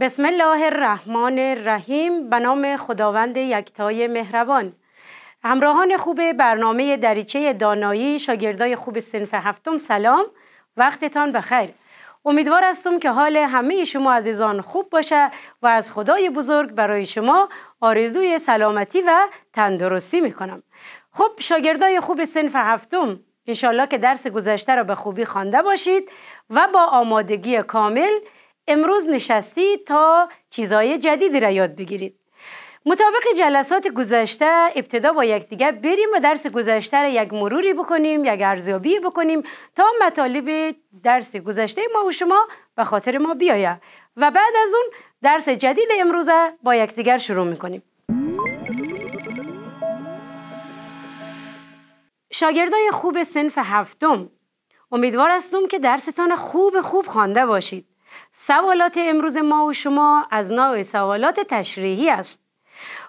بسم الله الرحمن الرحیم به نام خداوند یکتای مهربان همراهان خوب برنامه دریچه دانایی شاگردای خوب سنف هفتم سلام وقتتان بخیر امیدوار هستم که حال همه شما عزیزان خوب باشه و از خدای بزرگ برای شما آرزوی سلامتی و تندرستی میکنم خب شاگردای خوب سنف هفتم انشالله که درس گذشته را به خوبی خوانده باشید و با آمادگی کامل امروز نشستید تا چیزهای جدیدی را یاد بگیرید مطابق جلسات گذشته ابتدا با یکدیگر بریم و درس گذشته را یک مروری بکنیم یک ارزیابی بکنیم تا مطالب درس گذشته ما و شما به خاطر ما بیاید و بعد از اون درس جدید امروز با یکدیگر شروع میکنیم شاگردای خوب سنف هفتم امیدوار هستم که درستان خوب خوب خوانده باشید سوالات امروز ما و شما از نوع سوالات تشریحی است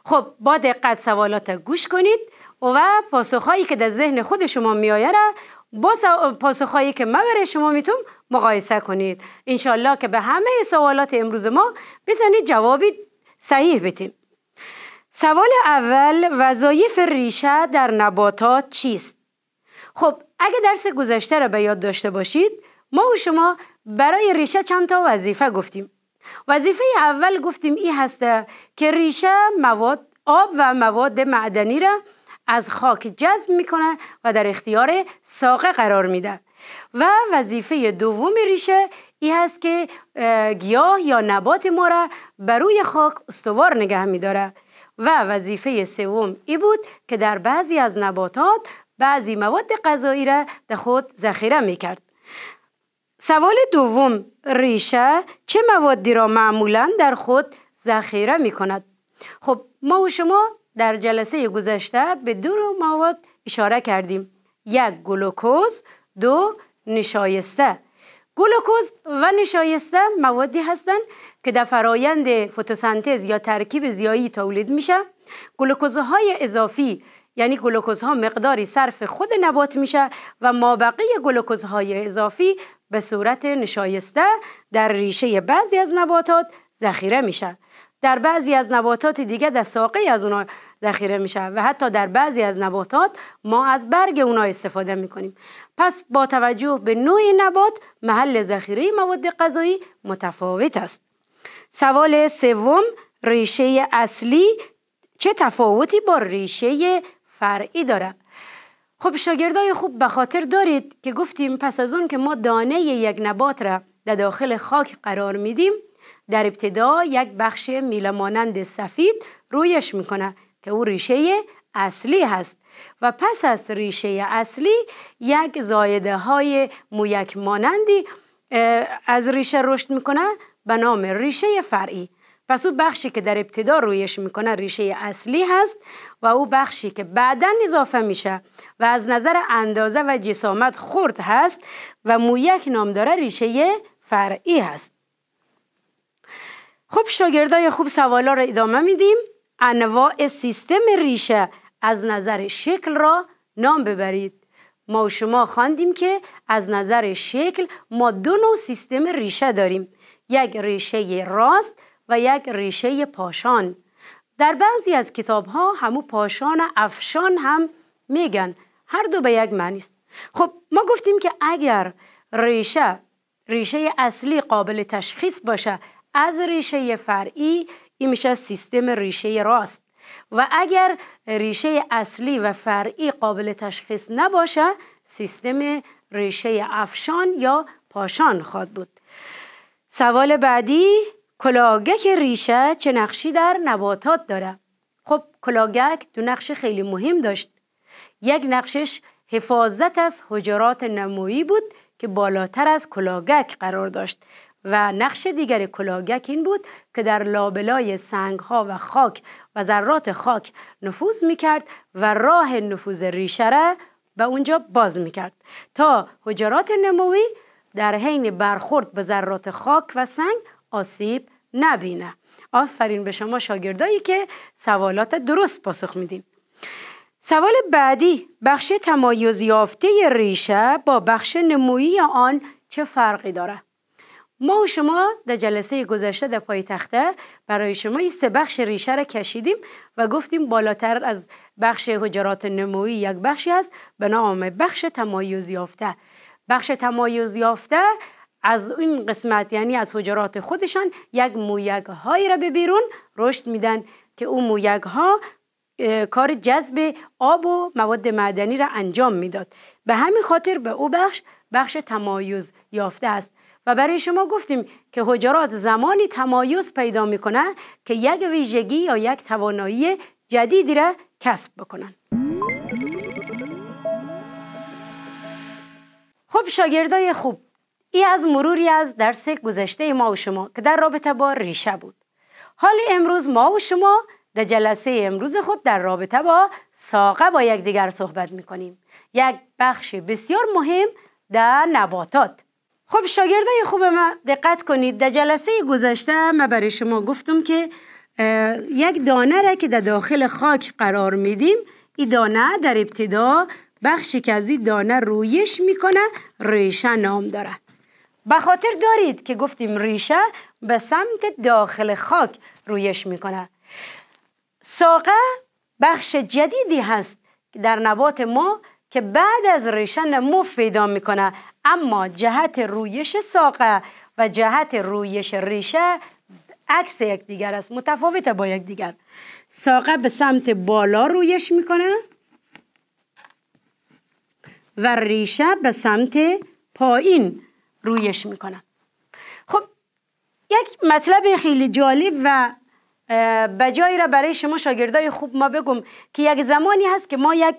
خب با دقت سوالات گوش کنید و پاسخهایی که در ذهن خود شما میآید با پاسخهایی که من برای شما میتونم مقایسه کنید انشالله که به همه سوالات امروز ما بتونید جوابی صحیح بتیم سوال اول وظایف ریشه در نباتات چیست خب اگه درس گذشته را به یاد داشته باشید ما و شما برای ریشه چند تا وظیفه گفتیم وظیفه اول گفتیم ای هسته که ریشه مواد آب و مواد معدنی را از خاک جذب میکنه و در اختیار ساقه قرار میده و وظیفه دوم ریشه ای هست که گیاه یا نبات ما را بر روی خاک استوار نگه میداره و وظیفه سوم ای بود که در بعضی از نباتات بعضی مواد غذایی را در خود ذخیره می کرد. سوال دوم ریشه چه موادی را معمولا در خود ذخیره می کند؟ خب ما و شما در جلسه گذشته به دو مواد اشاره کردیم یک گلوکوز دو نشایسته گلوکوز و نشایسته موادی هستند که در فرایند فتوسنتز یا ترکیب زیایی تولید میشه گلوکوزهای اضافی یعنی گلوکوز ها مقداری صرف خود نبات میشه و بقیه گلوکوز های اضافی به صورت نشایسته در ریشه بعضی از نباتات ذخیره میشه در بعضی از نباتات دیگه در ساقه از اونها ذخیره میشه و حتی در بعضی از نباتات ما از برگ اونها استفاده میکنیم پس با توجه به نوع نبات محل ذخیره مواد غذایی متفاوت است سوال سوم ریشه اصلی چه تفاوتی با ریشه فرعی داره خب شاگردای خوب به خاطر دارید که گفتیم پس از اون که ما دانه یک نبات را در داخل خاک قرار میدیم در ابتدا یک بخش میله مانند سفید رویش میکنه که او ریشه اصلی هست و پس از ریشه اصلی یک زایده های مویک مانندی از ریشه رشد میکنه به نام ریشه فرعی پس او بخشی که در ابتدا رویش میکنه ریشه اصلی هست و او بخشی که بعدا اضافه میشه و از نظر اندازه و جسامت خرد هست و مویک نام داره ریشه فرعی هست خب شاگردای خوب سوالا را ادامه میدیم انواع سیستم ریشه از نظر شکل را نام ببرید ما و شما خواندیم که از نظر شکل ما دو نوع سیستم ریشه داریم یک ریشه راست و یک ریشه پاشان در بعضی از کتاب ها همو پاشان افشان هم میگن هر دو به یک معنی است خب ما گفتیم که اگر ریشه ریشه اصلی قابل تشخیص باشه از ریشه فرعی این میشه سیستم ریشه راست و اگر ریشه اصلی و فرعی قابل تشخیص نباشه سیستم ریشه افشان یا پاشان خواهد بود سوال بعدی کلاگک ریشه چه نقشی در نباتات داره خب کلاگک دو نقش خیلی مهم داشت یک نقشش حفاظت از حجرات نمویی بود که بالاتر از کلاگک قرار داشت و نقش دیگر کلاگک این بود که در لابلای سنگ ها و خاک و ذرات خاک نفوذ میکرد و راه نفوذ ریشه را به اونجا باز میکرد تا حجرات نموی در حین برخورد به ذرات خاک و سنگ آسیب نبینه آفرین به شما شاگردایی که سوالات درست پاسخ میدیم سوال بعدی بخش تمایز یافته ریشه با بخش نمویی آن چه فرقی داره ما و شما در جلسه گذشته در تخته برای شما این سه بخش ریشه را کشیدیم و گفتیم بالاتر از بخش حجرات نمویی یک بخشی است به نام بخش تمایز یافته بخش تمایز یافته از این قسمت یعنی از حجرات خودشان یک مویگ هایی را به بیرون رشد میدن که اون مویگ ها کار جذب آب و مواد معدنی را انجام میداد به همین خاطر به او بخش بخش تمایز یافته است و برای شما گفتیم که حجرات زمانی تمایز پیدا میکنه که یک ویژگی یا یک توانایی جدیدی را کسب بکنن خب شاگردای خوب ای از مروری از درس گذشته ما و شما که در رابطه با ریشه بود حال امروز ما و شما در جلسه امروز خود در رابطه با ساقه با یکدیگر صحبت میکنیم یک بخش بسیار مهم در نباتات خب شاگردای خوب ما دقت کنید در جلسه گذشته ما برای شما گفتم که یک دانه را که در داخل خاک قرار میدیم این دانه در ابتدا بخشی که از این دانه رویش میکنه ریشه نام داره به خاطر دارید که گفتیم ریشه به سمت داخل خاک رویش میکنه ساقه بخش جدیدی هست در نبات ما که بعد از ریشه نموف پیدا میکنه اما جهت رویش ساقه و جهت رویش ریشه عکس یکدیگر است متفاوت با یکدیگر ساقه به سمت بالا رویش میکنه و ریشه به سمت پایین رویش میکنن خب یک مطلب خیلی جالب و بجایی را برای شما شاگردای خوب ما بگم که یک زمانی هست که ما یک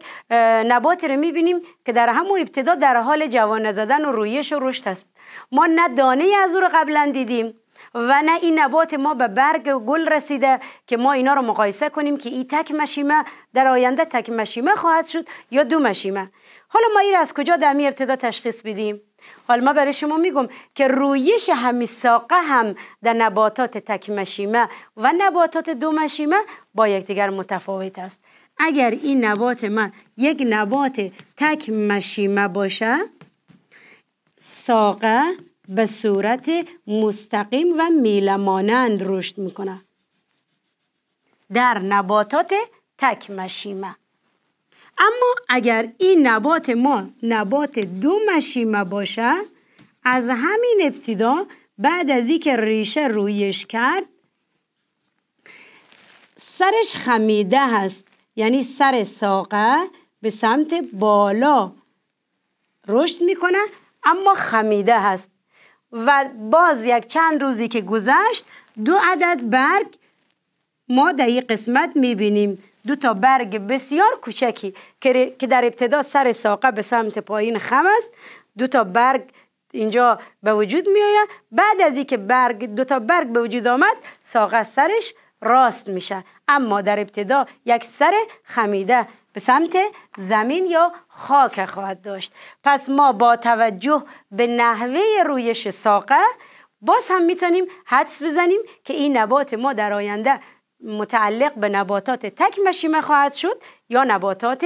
نبات رو میبینیم که در همو ابتدا در حال جوان زدن و رویش و رشد است ما نه دانه از او رو قبلا دیدیم و نه این نبات ما به برگ و گل رسیده که ما اینا رو مقایسه کنیم که این تک مشیمه در آینده تک مشیمه خواهد شد یا دو مشیمه حالا ما این از کجا دمی ابتدا تشخیص بدیم حال ما برای شما میگم که رویش همی ساقه هم در نباتات تکمشیمه و نباتات دو مشیمه با یکدیگر متفاوت است اگر این نبات من یک نبات تک باشه ساقه به صورت مستقیم و میلمانند رشد میکنه در نباتات تک اما اگر این نبات ما نبات دو مشیمه باشه از همین ابتدا بعد از اینکه ریشه رویش کرد سرش خمیده هست یعنی سر ساقه به سمت بالا رشد میکنه اما خمیده هست و باز یک چند روزی که گذشت دو عدد برگ ما در این قسمت میبینیم دو تا برگ بسیار کوچکی که در ابتدا سر ساقه به سمت پایین خم است دو تا برگ اینجا به وجود می آید بعد از اینکه برگ دو تا برگ به وجود آمد ساقه سرش راست میشه اما در ابتدا یک سر خمیده به سمت زمین یا خاک خواهد داشت پس ما با توجه به نحوه رویش ساقه باز هم میتونیم حدس بزنیم که این نبات ما در آینده متعلق به نباتات تک مشیمه خواهد شد یا نباتات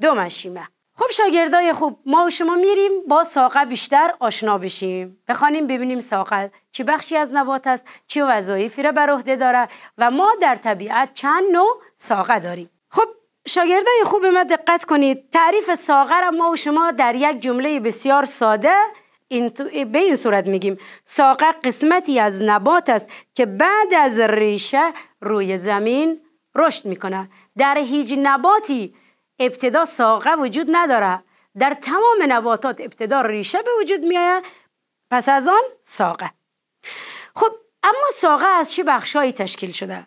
دو مشیمه خب شاگردای خوب ما و شما میریم با ساقه بیشتر آشنا بشیم بخوانیم ببینیم ساقه چی بخشی از نبات است چه وظایفی را بر عهده داره و ما در طبیعت چند نوع ساقه داریم خب شاگردای خوب ما دقت کنید تعریف ساقه را ما و شما در یک جمله بسیار ساده این تو به این صورت میگیم ساقه قسمتی از نبات است که بعد از ریشه روی زمین رشد میکنه در هیچ نباتی ابتدا ساقه وجود نداره در تمام نباتات ابتدا ریشه به وجود میآید پس از آن ساقه خب اما ساقه از چه بخشهایی تشکیل شده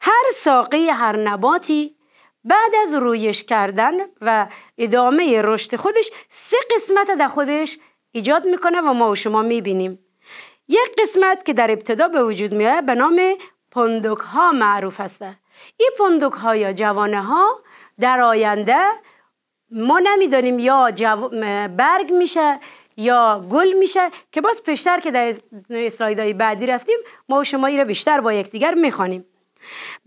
هر ساقه هر نباتی بعد از رویش کردن و ادامه رشد خودش سه قسمت در خودش ایجاد میکنه و ما و شما میبینیم یک قسمت که در ابتدا به وجود میاد به نام پندک ها معروف است این پندک ها یا جوانه ها در آینده ما نمیدانیم یا برگ میشه یا گل میشه که باز پیشتر که در های بعدی رفتیم ما و شما را بیشتر با یکدیگر میخوانیم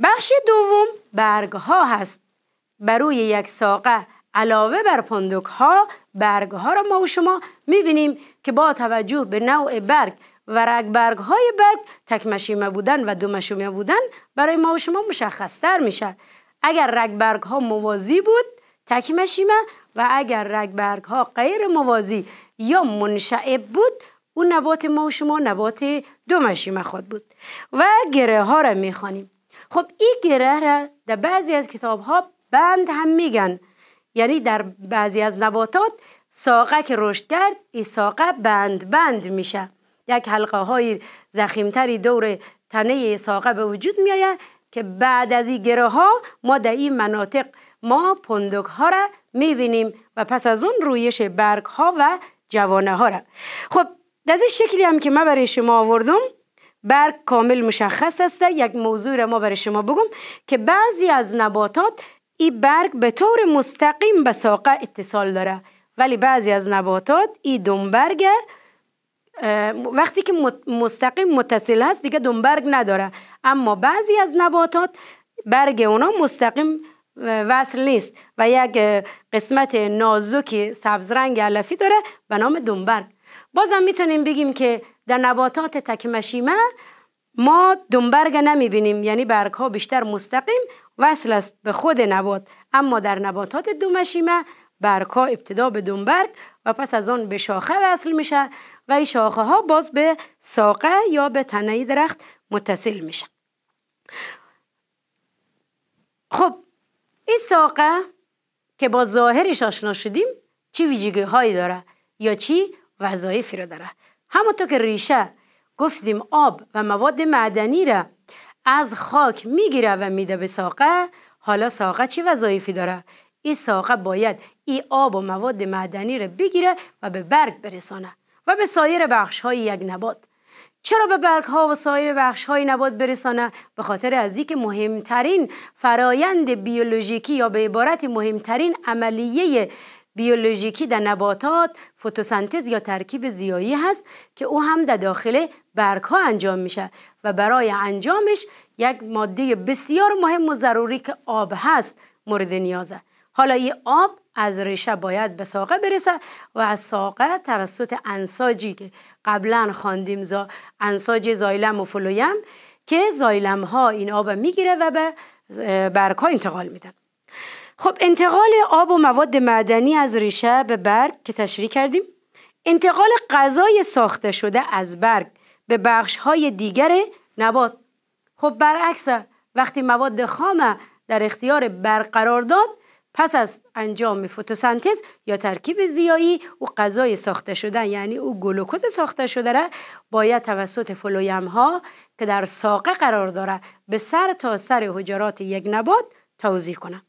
بخش دوم برگ ها هست بر روی یک ساقه علاوه بر پندک ها برگ ها را ما و شما میبینیم که با توجه به نوع برگ و برگ های برگ تکمشیمه بودن و دومشیمه بودن برای ما و شما مشخصتر میشه اگر برگ ها موازی بود تکمشیمه و اگر برگ ها غیر موازی یا منشعب بود او نبات ما و شما نبات دومشیمه خود بود و گره ها را میخوانیم خب این گره را در بعضی از کتاب ها بند هم میگن یعنی در بعضی از نباتات ساقه که رشد کرد این ساقه بند بند میشه یک حلقه های زخیمتری دور تنه ساقه به وجود میآید که بعد از این گره ها ما در این مناطق ما پندک ها را میبینیم و پس از اون رویش برگ ها و جوانه ها را خب از این شکلی هم که ما برای شما آوردم برگ کامل مشخص است یک موضوع را ما برای شما بگم که بعضی از نباتات این برگ به طور مستقیم به ساقه اتصال داره ولی بعضی از نباتات این دنبرگ وقتی که مستقیم متصل هست دیگه دنبرگ نداره اما بعضی از نباتات برگ اونا مستقیم وصل نیست و یک قسمت نازکی سبزرنگ علفی داره به نام دنبرگ بازم میتونیم بگیم که در نباتات تکمشیمه ما دنبرگ نمیبینیم یعنی برگ ها بیشتر مستقیم وصل است به خود نبات اما در نباتات دومشیمه برگ ابتدا به دنبرگ و پس از آن به شاخه وصل میشه و این شاخه ها باز به ساقه یا به تنه درخت متصل میشه خب این ساقه که با ظاهرش آشنا شدیم چی ویژگی هایی داره یا چی وظایفی را داره همونطور که ریشه گفتیم آب و مواد معدنی را از خاک میگیره و میده به ساقه حالا ساقه چی وظایفی داره این ساقه باید این آب و مواد معدنی رو بگیره و به برگ برسانه و به سایر بخش های یک نبات چرا به برگ ها و سایر بخش های نبات برسانه به خاطر از که مهمترین فرایند بیولوژیکی یا به عبارت مهمترین عملیه بیولوژیکی در نباتات فتوسنتز یا ترکیب زیایی هست که او هم در داخل برگ ها انجام میشه و برای انجامش یک ماده بسیار مهم و ضروری که آب هست مورد نیازه حالا این آب از ریشه باید به ساقه برسه و از ساقه توسط انساجی که قبلا خواندیم زا انساج زایلم و فلویم که زایلم ها این آب میگیره و به برگ ها انتقال میدن خب انتقال آب و مواد معدنی از ریشه به برگ که تشریح کردیم انتقال غذای ساخته شده از برگ به بخش های دیگر نبات خب برعکس وقتی مواد خام در اختیار برگ قرار داد پس از انجام فتوسنتز یا ترکیب زیایی او غذای ساخته شده یعنی او گلوکوز ساخته شده را باید توسط فلویم ها که در ساقه قرار داره به سر تا سر حجرات یک نبات توضیح کنه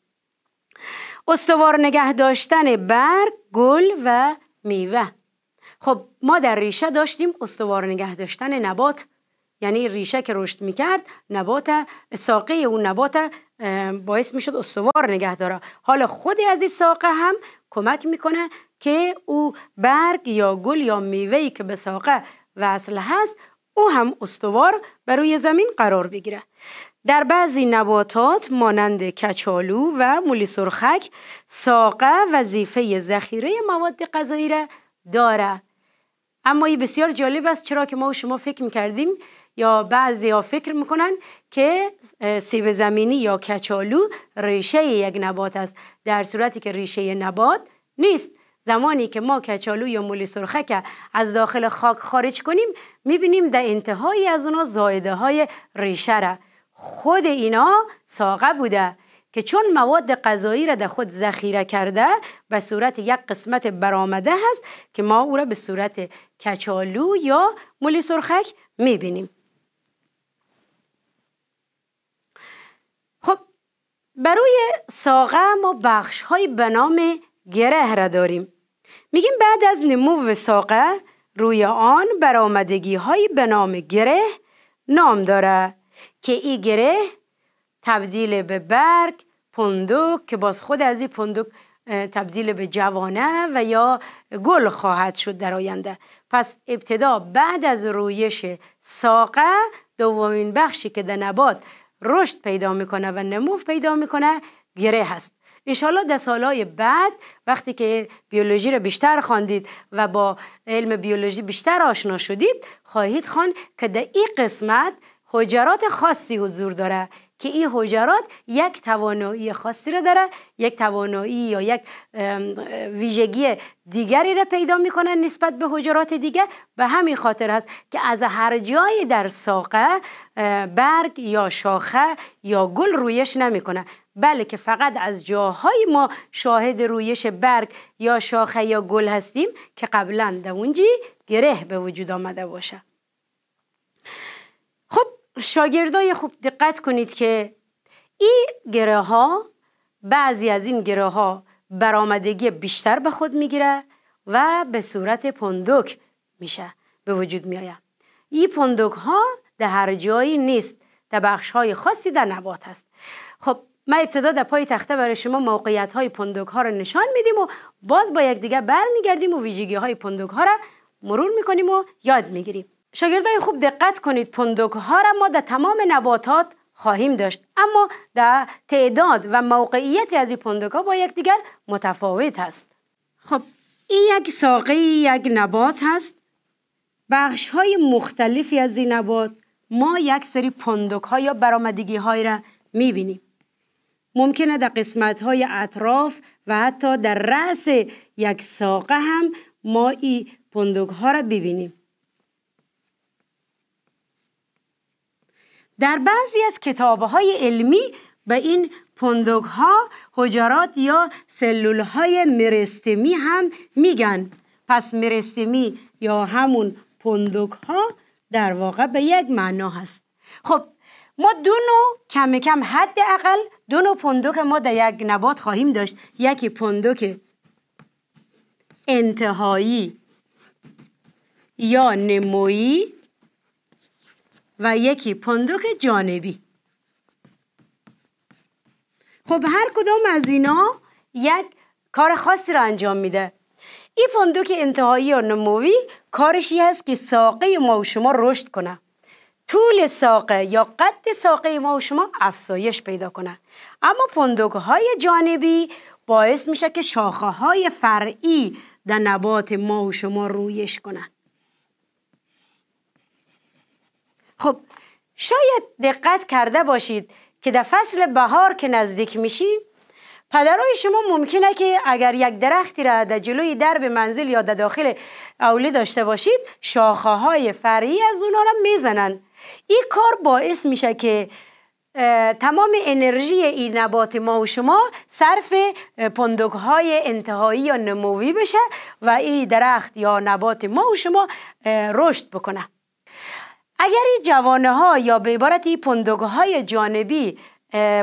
استوار نگه داشتن برگ گل و میوه خب ما در ریشه داشتیم استوار نگه داشتن نبات یعنی ریشه که رشد میکرد نبات ساقه اون نبات باعث میشد استوار نگه داره حالا خودی از این ساقه هم کمک میکنه که او برگ یا گل یا میوهی که به ساقه وصل هست او هم استوار بر روی زمین قرار بگیره در بعضی نباتات مانند کچالو و مولی سرخک ساقه وظیفه ذخیره مواد غذایی را داره اما این بسیار جالب است چرا که ما و شما فکر میکردیم یا بعضی ها فکر میکنن که سیب زمینی یا کچالو ریشه یک نبات است در صورتی که ریشه نبات نیست زمانی که ما کچالو یا مولی سرخک از داخل خاک خارج کنیم میبینیم در انتهای از اونا زایده های ریشه را خود اینا ساقه بوده که چون مواد غذایی را در خود ذخیره کرده به صورت یک قسمت برآمده هست که ما او را به صورت کچالو یا مولی سرخک میبینیم خب برای ساقه ما بخش های به نام گره را داریم میگیم بعد از نمو ساقه روی آن برآمدگی های به نام گره نام داره که این گره تبدیل به برگ پندوک که باز خود از این پندوک تبدیل به جوانه و یا گل خواهد شد در آینده پس ابتدا بعد از رویش ساقه دومین بخشی که در نبات رشد پیدا میکنه و نمو پیدا میکنه گره هست انشالله در سالهای بعد وقتی که بیولوژی را بیشتر خواندید و با علم بیولوژی بیشتر آشنا شدید خواهید خوان که در این قسمت حجرات خاصی حضور داره که این حجرات یک توانایی خاصی رو داره یک توانایی یا یک ویژگی دیگری رو پیدا میکنن نسبت به حجرات دیگه به همین خاطر هست که از هر جایی در ساقه برگ یا شاخه یا گل رویش نمیکنه بله که فقط از جاهای ما شاهد رویش برگ یا شاخه یا گل هستیم که قبلا در اونجی گره به وجود آمده باشه خب شاگردای خوب دقت کنید که این گره ها بعضی از این گره ها برآمدگی بیشتر به خود میگیره و به صورت پندک میشه به وجود میایه این پندک ها در هر جایی نیست در بخش های خاصی در نبات است خب ما ابتدا در پای تخته برای شما موقعیت های پندک ها رو نشان میدیم و باز با دیگه برمیگردیم و ویژگی های پندک ها را مرور میکنیم و یاد میگیریم شاگردای خوب دقت کنید پندک ها را ما در تمام نباتات خواهیم داشت اما در تعداد و موقعیتی از این پندک ها با یکدیگر متفاوت هست. خب این یک ساقه یک نبات هست بخش های مختلفی از این نبات ما یک سری پندک ها یا برامدگی های را میبینیم ممکنه در قسمت های اطراف و حتی در رأس یک ساقه هم ما این پندک ها را ببینیم در بعضی از کتابهای علمی به این پندقها، ها حجرات یا سلولهای مرستمی هم میگن پس مرستمی یا همون پندقها در واقع به یک معنا هست خب ما دو کم کم حد اقل دو نوع ما در یک نبات خواهیم داشت یکی پندوک انتهایی یا نمویی و یکی پندوک جانبی خب هر کدام از اینا یک کار خاصی را انجام میده این پندوک انتهایی یا نموی کارشی هست که ساقه ما و شما رشد کنه طول ساقه یا قد ساقه ما و شما افزایش پیدا کنه اما پندوک های جانبی باعث میشه که شاخه های فرعی در نبات ما و شما رویش کنه خب شاید دقت کرده باشید که در فصل بهار که نزدیک میشی پدرای شما ممکنه که اگر یک درختی را در جلوی درب منزل یا در داخل اولی داشته باشید شاخه های فرعی از اونا را میزنن این کار باعث میشه که تمام انرژی این نبات ما و شما صرف پندک های انتهایی یا نموی بشه و این درخت یا نبات ما و شما رشد بکنه اگر این جوانه ها یا به عبارت پندگه های جانبی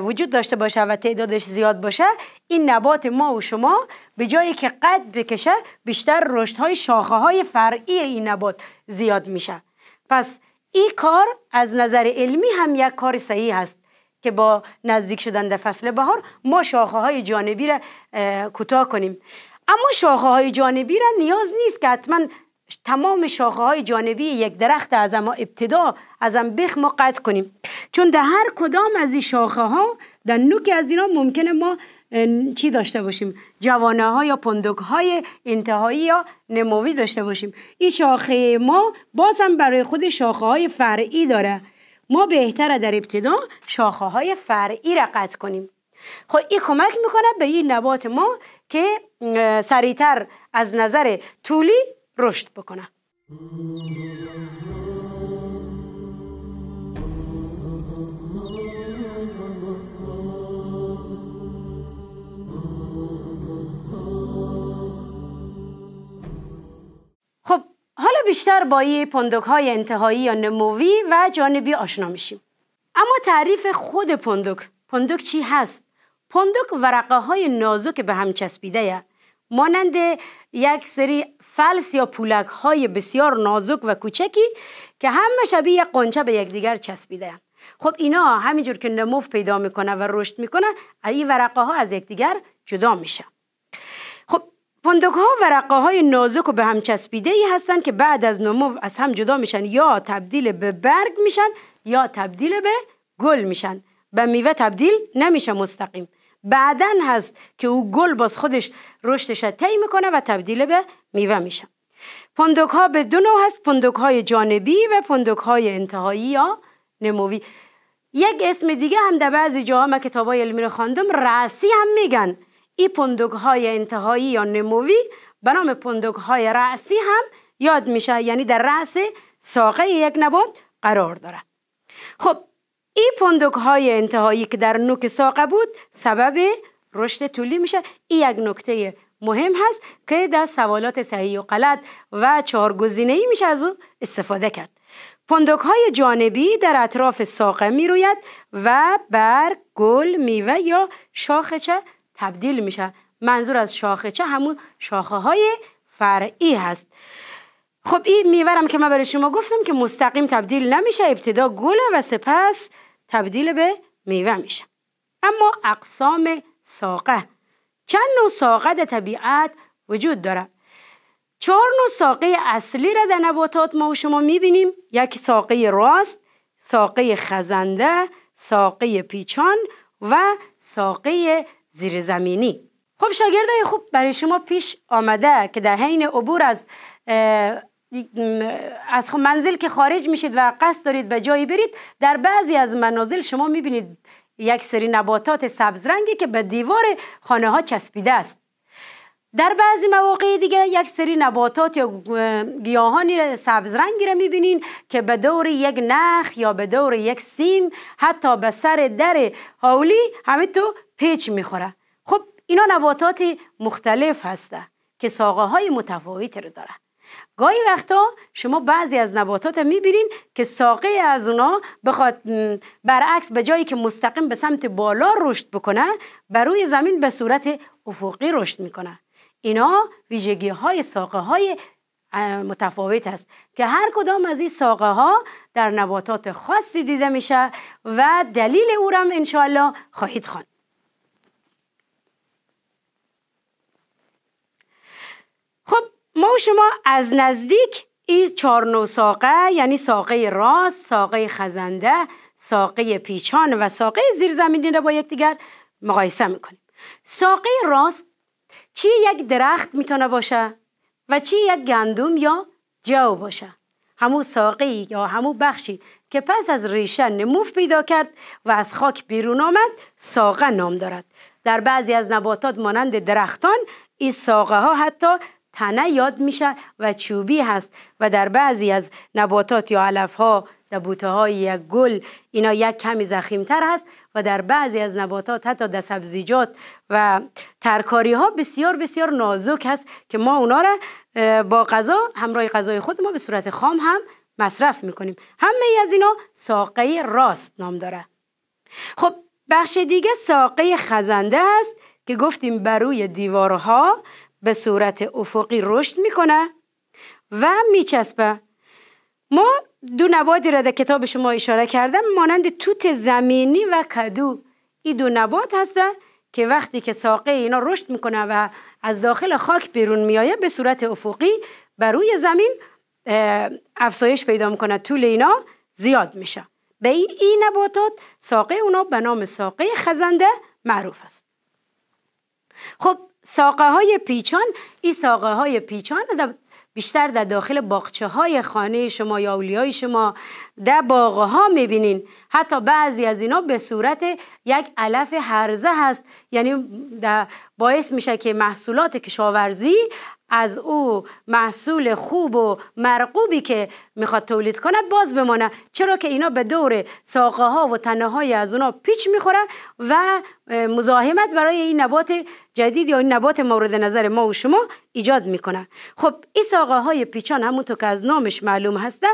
وجود داشته باشه و تعدادش زیاد باشه این نبات ما و شما به جایی که قد بکشه بیشتر رشد های شاخه های فرعی این نبات زیاد میشه پس این کار از نظر علمی هم یک کار صحیح هست که با نزدیک شدن در فصل بهار ما شاخه های جانبی را کوتاه کنیم اما شاخه های جانبی را نیاز نیست که حتما تمام شاخه های جانبی یک درخت از اما ابتدا از هم بخ ما قطع کنیم چون در هر کدام از این شاخه ها در نوک از اینا ممکنه ما چی داشته باشیم جوانه ها یا پندک های انتهایی یا نموی داشته باشیم این شاخه ما باز برای خود شاخه های فرعی داره ما بهتره در ابتدا شاخه های فرعی را قطع کنیم خب این کمک میکنه به این نبات ما که سریعتر از نظر طولی رشد بکنه خب حالا بیشتر با این پندک های انتهایی یا نمووی و جانبی آشنا میشیم اما تعریف خود پندک پندک چی هست پندک ورقه های نازک به هم چسبیده یه. مانند یک سری فلس یا پولک های بسیار نازک و کوچکی که همه شبیه قنچه به یکدیگر چسبیده خب اینا همینجور که نموف پیدا میکنه و رشد میکنه این ورقه ها از یکدیگر جدا میشه. خب پندک ها ورقه های نازک و به هم چسبیده ای هستند که بعد از نموف از هم جدا میشن یا تبدیل به برگ میشن یا تبدیل به گل میشن به میوه تبدیل نمیشه مستقیم بعدن هست که او گل باز خودش رشدش طی میکنه و تبدیل به میوه میشه پندک ها به دو نوع هست پندک های جانبی و پندک های انتهایی یا نموی یک اسم دیگه هم در بعضی جاها ما کتاب های علمی رو خواندم رأسی هم میگن این پندک های انتهایی یا نموی به نام پندک های رأسی هم یاد میشه یعنی در رأس ساقه یک نبات قرار داره خب این پندک های انتهایی که در نوک ساقه بود سبب رشد طولی میشه این یک نکته مهم هست که در سوالات صحیح و غلط و چهار گزینه‌ای میشه از او استفاده کرد پندک های جانبی در اطراف ساقه می و بر گل میوه یا شاخچه تبدیل میشه منظور از شاخچه همون شاخه های فرعی هست خب این میورم که من برای شما گفتم که مستقیم تبدیل نمیشه ابتدا گله و سپس تبدیل به میوه میشه اما اقسام ساقه چند نوع ساقه در طبیعت وجود داره چهار نوع ساقه اصلی را در نباتات ما و شما میبینیم یک ساقه راست ساقه خزنده ساقه پیچان و ساقه زیرزمینی خب شاگردای خوب برای شما پیش آمده که در حین عبور از از منزل که خارج میشید و قصد دارید به جایی برید در بعضی از منازل شما میبینید یک سری نباتات سبز رنگی که به دیوار خانه ها چسبیده است در بعضی مواقع دیگه یک سری نباتات یا گیاهانی سبز رنگی را میبینین که به دور یک نخ یا به دور یک سیم حتی به سر در حولی همه تو پیچ میخوره خب اینا نباتاتی مختلف هسته که ساقه های متفاوتی رو داره گاهی وقتا شما بعضی از نباتات میبینین که ساقه از اونا بخواد برعکس به جایی که مستقیم به سمت بالا رشد بکنه بر روی زمین به صورت افقی رشد میکنه اینا ویژگی های ساقه های متفاوت است که هر کدام از این ساقه ها در نباتات خاصی دیده میشه و دلیل او را انشاءالله خواهید خواند ما شما از نزدیک این چهار نو ساقه یعنی ساقه راست، ساقه خزنده، ساقه پیچان و ساقه زیرزمینی را با یکدیگر مقایسه میکنیم. ساقه راست چی یک درخت میتونه باشه و چی یک گندم یا جو باشه. همو ساقه یا همو بخشی که پس از ریشه نموف پیدا کرد و از خاک بیرون آمد ساقه نام دارد. در بعضی از نباتات مانند درختان این ساقه ها حتی تنه یاد میشه و چوبی هست و در بعضی از نباتات یا علف ها در بوته های یک گل اینا یک کمی تر هست و در بعضی از نباتات حتی در سبزیجات و ترکاری ها بسیار بسیار نازک هست که ما اونا را با غذا همراه غذای خود ما به صورت خام هم مصرف میکنیم همه از اینا ساقه راست نام داره خب بخش دیگه ساقه خزنده هست که گفتیم بر روی دیوارها به صورت افقی رشد میکنه و میچسبه ما دو نبادی را در کتاب شما اشاره کردم مانند توت زمینی و کدو این دو نبات هسته که وقتی که ساقه اینا رشد میکنه و از داخل خاک بیرون میایه به صورت افقی بر روی زمین افزایش پیدا میکنه طول اینا زیاد میشه به این این نباتات ساقه اونا به نام ساقه خزنده معروف است خب ساقه های پیچان این ساقه های پیچان بیشتر در داخل باقچه های خانه شما یا اولیای شما در باغه ها میبینین حتی بعضی از اینا به صورت یک علف هرزه هست یعنی باعث میشه که محصولات کشاورزی از او محصول خوب و مرغوبی که میخواد تولید کنه باز بمانه چرا که اینا به دور ساقه ها و تنه های از اونا پیچ میخوره و مزاحمت برای این نبات جدید یا این نبات مورد نظر ما و شما ایجاد میکنه خب این ساقه های پیچان همونطور که از نامش معلوم هسته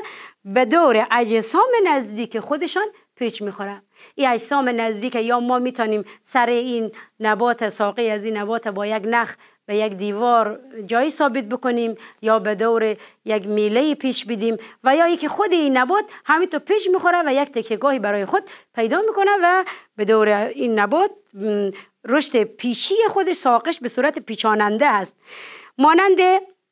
به دور اجسام نزدیک خودشان پیچ میخوره این اجسام نزدیک یا ما میتونیم سر این نبات ساقه از این نبات با یک نخ به یک دیوار جایی ثابت بکنیم یا به دور یک میله پیش بدیم و یا اینکه خود این نبات همینطور پیش میخوره و یک تکیگاهی برای خود پیدا میکنه و به دور این نبات رشد پیشی خودش ساقش به صورت پیچاننده است مانند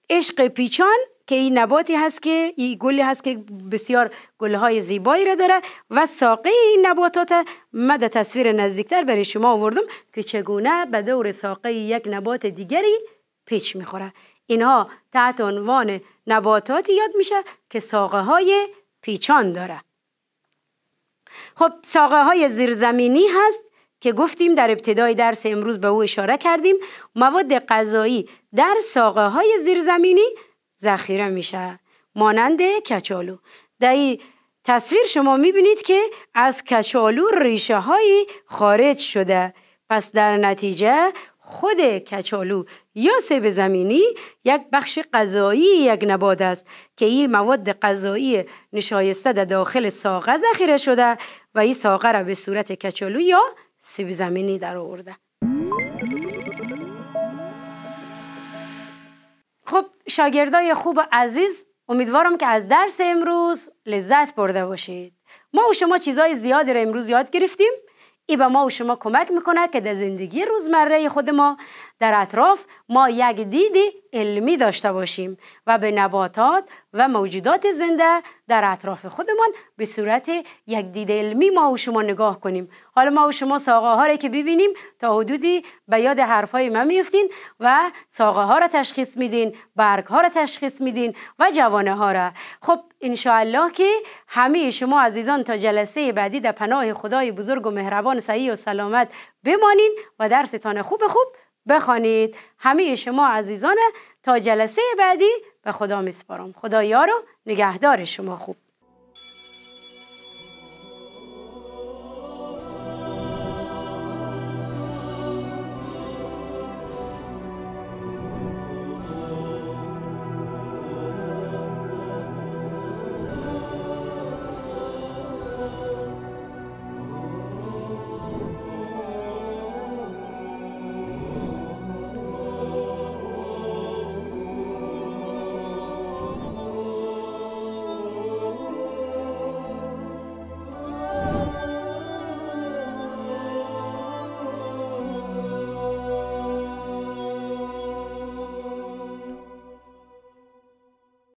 عشق پیچان که این نباتی هست که این گلی هست که بسیار گلهای زیبایی را داره و ساقه این نباتات من در تصویر نزدیکتر برای شما آوردم که چگونه به دور ساقه یک نبات دیگری پیچ میخوره اینها تحت عنوان نباتاتی یاد میشه که ساقه های پیچان داره خب ساقه های زیرزمینی هست که گفتیم در ابتدای درس امروز به او اشاره کردیم مواد غذایی در ساقه های زیرزمینی ذخیره میشه مانند کچالو در این تصویر شما میبینید که از کچالو ریشه های خارج شده پس در نتیجه خود کچالو یا سیب زمینی یک بخش غذایی یک نباد است که این مواد غذایی نشایسته در داخل ساقه ذخیره شده و این ساقه را به صورت کچالو یا سیب زمینی در آورده خب شاگردای خوب و عزیز امیدوارم که از درس امروز لذت برده باشید ما و شما چیزهای زیادی را امروز یاد گرفتیم ای به ما و شما کمک میکنه که در زندگی روزمره خود ما در اطراف ما یک دید علمی داشته باشیم و به نباتات و موجودات زنده در اطراف خودمان به صورت یک دید علمی ما و شما نگاه کنیم حالا ما و شما ساقه ها را که ببینیم تا حدودی به یاد های ما میفتین و ساقه ها را تشخیص میدین برگ ها را تشخیص میدین و جوانه ها را خب انشاءالله که همه شما عزیزان تا جلسه بعدی در پناه خدای بزرگ و مهربان صحیح و سلامت بمانین و درستان خوب خوب بخوانید همه شما عزیزان تا جلسه بعدی به خدا میسپارم خدا رو نگهدار شما خوب